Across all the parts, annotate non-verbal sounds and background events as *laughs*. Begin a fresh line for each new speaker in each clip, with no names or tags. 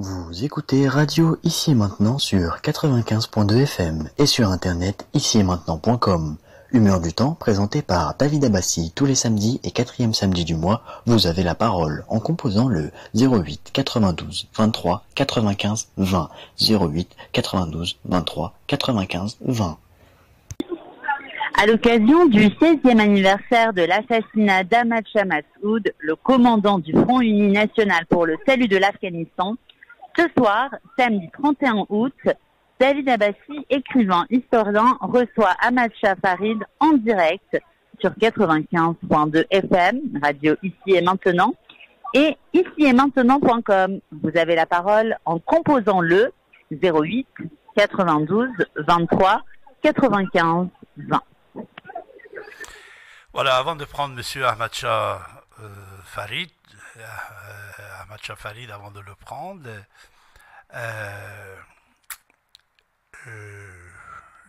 Vous écoutez Radio Ici et Maintenant sur 95.2 FM et sur internet ici et maintenant.com. Humeur du temps, présenté par David Abassi tous les samedis et quatrième samedi du mois, vous avez la parole en composant le 08 92 23 95 20. 08 92 23 95 20. À l'occasion du 16e anniversaire de l'assassinat d'Ahmad Shah le commandant du Front Uni National pour le salut de l'Afghanistan, ce soir, samedi 31 août, David Abassi, écrivain historien, reçoit Amacha Farid en direct sur 95.2 FM, radio ici et maintenant, et ici et maintenant.com. Vous avez la parole en composant le 08 92 23 95 20. Voilà, avant de prendre Monsieur Ahmadcha euh, Farid, euh, à Farid avant de le prendre. Euh, euh,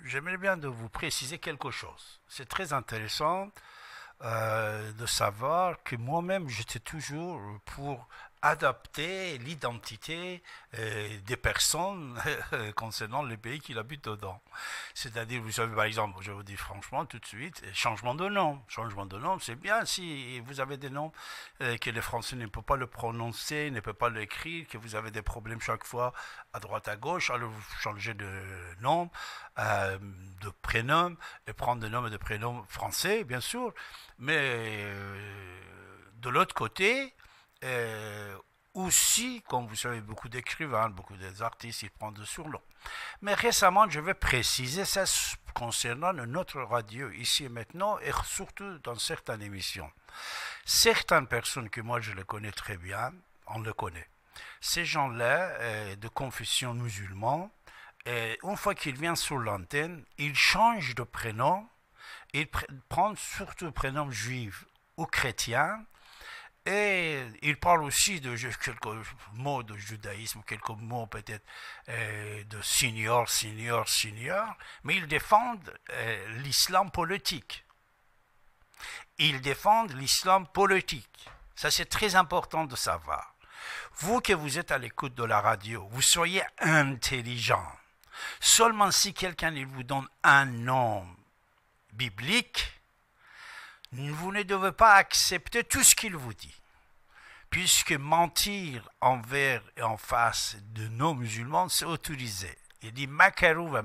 j'aimerais bien de vous préciser quelque chose. C'est très intéressant euh, de savoir que moi-même, j'étais toujours pour adapter l'identité euh, des personnes *laughs* euh, concernant le pays qu'il habite dedans. C'est-à-dire, vous savez, par exemple, je vous dis franchement tout de suite, changement de nom. Changement de nom, c'est bien si vous avez des noms euh, que les Français ne peuvent pas le prononcer, ne peuvent pas l'écrire, que vous avez des problèmes chaque fois à droite, à gauche, alors vous changez de nom, de prénom, et prendre des noms et des prénoms français, bien sûr, mais de l'autre côté, et euh, aussi, comme vous savez, beaucoup d'écrivains, beaucoup d'artistes, ils prennent de surnoms. Mais récemment, je vais préciser ça concernant notre radio ici et maintenant et surtout dans certaines émissions. Certaines personnes que moi je les connais très bien, on les connaît. Ces gens-là, euh, de confession musulmane, euh, une fois qu'ils viennent sur l'antenne, ils changent de prénom, ils prennent surtout le prénom juif ou chrétien, et il parle aussi de quelques mots de judaïsme, quelques mots peut-être euh, de senior, senior, senior, mais ils défendent euh, l'islam politique. Ils défendent l'islam politique. Ça, c'est très important de savoir. Vous que vous êtes à l'écoute de la radio, vous soyez intelligent. Seulement si quelqu'un vous donne un nom biblique, vous ne devez pas accepter tout ce qu'il vous dit. Puisque mentir envers et en face de nos musulmans, c'est autorisé. Il dit Makarou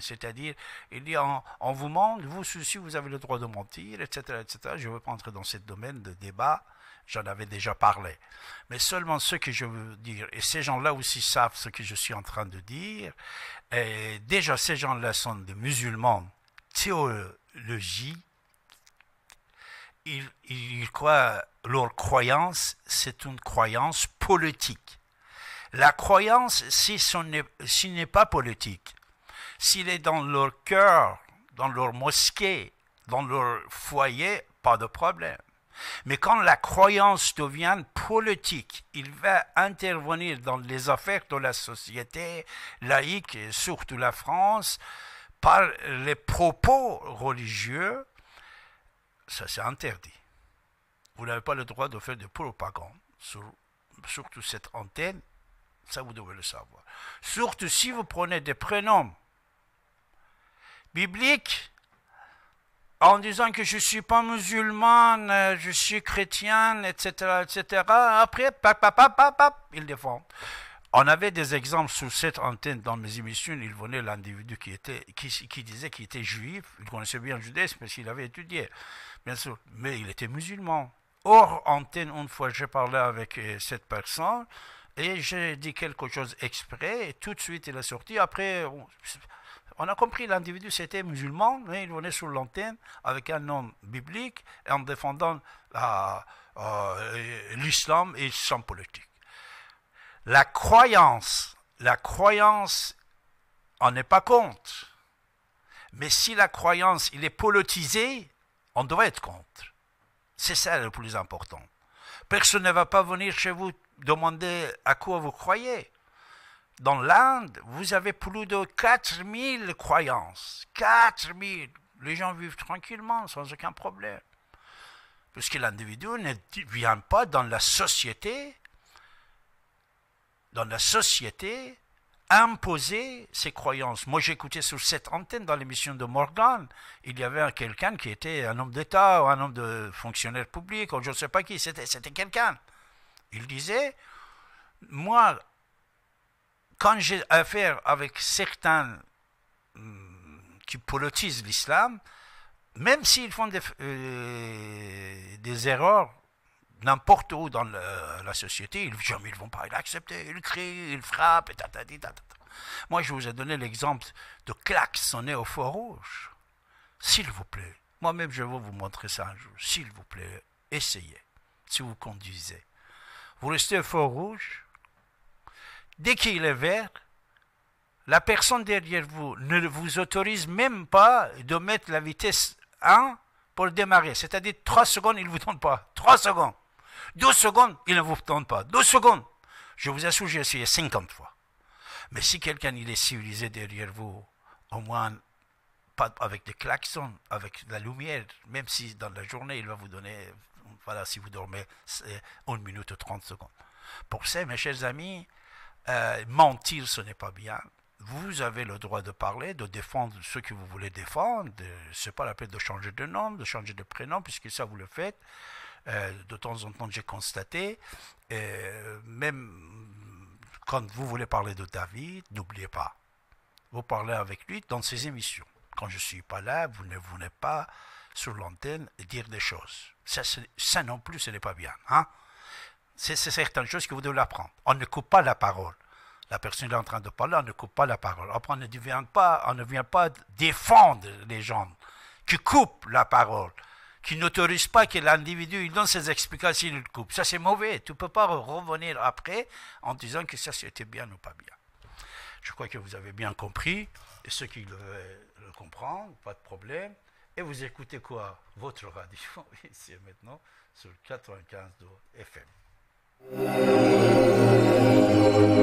C'est-à-dire, il dit on, vous ment, vous, ceci, vous avez le droit de mentir, etc. etc. Je ne veux pas entrer dans ce domaine de débat, j'en avais déjà parlé. Mais seulement ce que je veux dire, et ces gens-là aussi savent ce que je suis en train de dire, et déjà ces gens-là sont des musulmans théologie, ils, croient, leur croyance, c'est une croyance politique. La croyance, si ce n'est pas politique, s'il est dans leur cœur, dans leur mosquée, dans leur foyer, pas de problème. Mais quand la croyance devient politique, il va intervenir dans les affaires de la société laïque, surtout la France, par les propos religieux, ça c'est interdit. Vous n'avez pas le droit de faire de propagande, sur, surtout cette antenne, ça vous devez le savoir. Surtout si vous prenez des prénoms bibliques en disant que je ne suis pas musulmane, je suis chrétienne, etc., etc. Après, pap, pap, pap, pap, ils défendent. On avait des exemples sur cette antenne dans mes émissions. Il venait l'individu qui, était, qui, disait qu'il était juif. Il connaissait bien le judaïsme parce avait étudié, bien sûr. Mais il était musulman. Hors antenne, une fois, j'ai parlé avec euh, cette personne et j'ai dit quelque chose exprès. Et tout de suite, il est sorti. Après, on, a compris l'individu, c'était musulman, mais il venait sur l'antenne avec un nom biblique en défendant euh, l'islam et son politique. La croyance, la croyance, on n'est pas contre. Mais si la croyance, il est politisée, on doit être contre. C'est ça le plus important. Personne ne va pas venir chez vous demander à quoi vous croyez. Dans l'Inde, vous avez plus de 4000 croyances. 4000. Les gens vivent tranquillement, sans aucun problème. Puisque l'individu ne vient pas dans la société dans la société, imposer ses croyances. Moi, j'écoutais sur cette antenne dans l'émission de Morgan, il y avait quelqu'un qui était un homme d'État ou un homme de fonctionnaire public, ou je ne sais pas qui, c'était, quelqu'un. Il disait, moi, quand j'ai affaire avec certains hum, qui politisent l'islam, même s'ils font des euh, erreurs n'importe où dans la société, ils, jamais ils vont pas l'accepter, ils crient, ils frappent, et tata, tata. Moi, je vous ai donné l'exemple de sonnées au feu rouge. S'il vous plaît, moi-même, je vais vous montrer ça un jour. S'il vous plaît, essayez, si vous conduisez. Vous restez au feu rouge. Dès qu'il est vert, la personne derrière vous ne vous autorise même pas de mettre la vitesse 1 pour démarrer. C'est-à-dire 3 secondes, il ne vous donne pas. 3 secondes. Deux secondes, il ne vous tente pas. Deux secondes. Je vous assure, j'ai essayé 50 fois. Mais si quelqu'un est civilisé derrière vous, au moins pas avec des klaxons, avec la lumière, même si dans la journée il va vous donner, voilà, si vous dormez, une minute 30 secondes. Pour ça, mes chers amis, euh, mentir ce n'est pas bien. Vous avez le droit de parler, de défendre ce que vous voulez défendre. Ce n'est pas la peine de changer de nom, de changer de prénom, puisque ça vous le faites. Euh, de temps en temps j'ai constaté, euh, même quand vous voulez parler de David, n'oubliez pas, vous parlez avec lui dans ses émissions. Quand je ne suis pas là, vous ne venez pas sur l'antenne dire des choses. Ça, non plus, ce n'est pas bien. Hein? C'est certaines choses que vous devez apprendre. On ne coupe pas la parole la personne est en train de parler, on ne coupe pas la parole. Après, on ne vient pas, on ne vient pas défendre les gens qui coupent la parole qui n'autorise pas que l'individu donne ses explications il coupe. Ça, c'est mauvais. Tu ne peux pas revenir après en disant que ça, c'était bien ou pas bien. Je crois que vous avez bien compris. Et ceux qui le comprendre, pas de problème. Et vous écoutez quoi Votre radio, *laughs* ici et maintenant, sur 95 de FM.